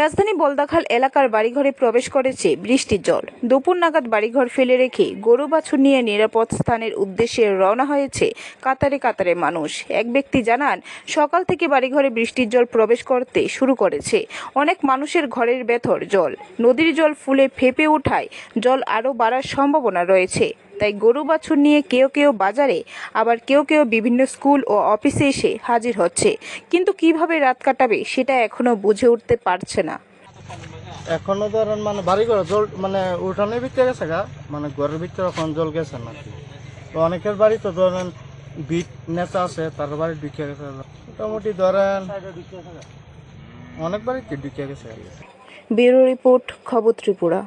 রাজধানী বলদাখাল এলাকার বাড়িঘরে প্রবেশ করেছে বৃষ্টির জল দুপুর নাগাদ বাড়িঘর ফেলে রেখে গরু বাছুর নিয়ে নিরাপদ স্থানের উদ্দেশ্যে রওনা হয়েছে কাতারে কাতারে মানুষ এক ব্যক্তি জানান সকাল থেকে বাড়িঘরে বৃষ্টির জল প্রবেশ করতে শুরু করেছে অনেক মানুষের ঘরের বেথর জল নদীর জল ফুলে ফেঁপে ওঠায় জল আরও বাড়ার সম্ভাবনা রয়েছে তাই গরু বাছুর নিয়ে কেউ কেউ বাজারে আবার কেউ কেউ বিভিন্ন স্কুল ও অফিসে এসে হাজির হচ্ছে কিন্তু কিভাবে রাত কাটাবে সেটা এখনো বুঝে উঠতে পারছে না এখনো ধরেন মানে বাড়ি ঘর জল মানে উঠানের ভিতরে গেছে গা মানে ঘরের ভিতরে এখন জল গেছে না তো অনেকের বাড়ি তো ধরেন বিট নেতা আছে তার বাড়ি ঢুকে গেছে মোটামুটি ধরেন অনেক বাড়িতে ঢুকে গেছে ব্যুরো রিপোর্ট খবর ত্রিপুরা